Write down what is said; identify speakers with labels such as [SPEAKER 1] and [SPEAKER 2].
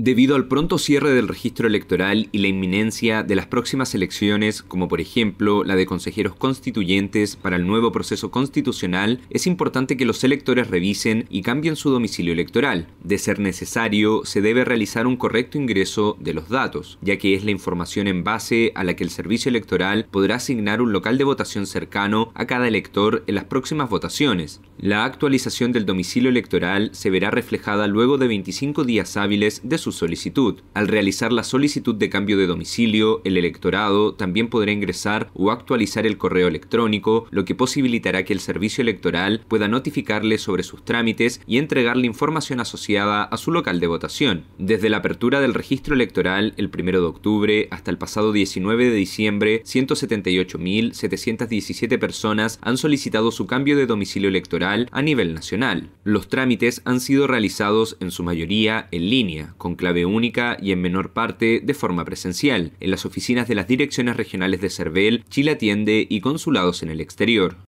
[SPEAKER 1] Debido al pronto cierre del registro electoral y la inminencia de las próximas elecciones, como por ejemplo la de consejeros constituyentes para el nuevo proceso constitucional, es importante que los electores revisen y cambien su domicilio electoral. De ser necesario, se debe realizar un correcto ingreso de los datos, ya que es la información en base a la que el servicio electoral podrá asignar un local de votación cercano a cada elector en las próximas votaciones. La actualización del domicilio electoral se verá reflejada luego de 25 días hábiles de su solicitud. Al realizar la solicitud de cambio de domicilio, el electorado también podrá ingresar o actualizar el correo electrónico, lo que posibilitará que el servicio electoral pueda notificarle sobre sus trámites y entregarle información asociada a su local de votación. Desde la apertura del registro electoral el 1 de octubre hasta el pasado 19 de diciembre, 178.717 personas han solicitado su cambio de domicilio electoral a nivel nacional. Los trámites han sido realizados en su mayoría en línea, con clave única y en menor parte de forma presencial, en las oficinas de las direcciones regionales de CERVEL, Chile Atiende y consulados en el exterior.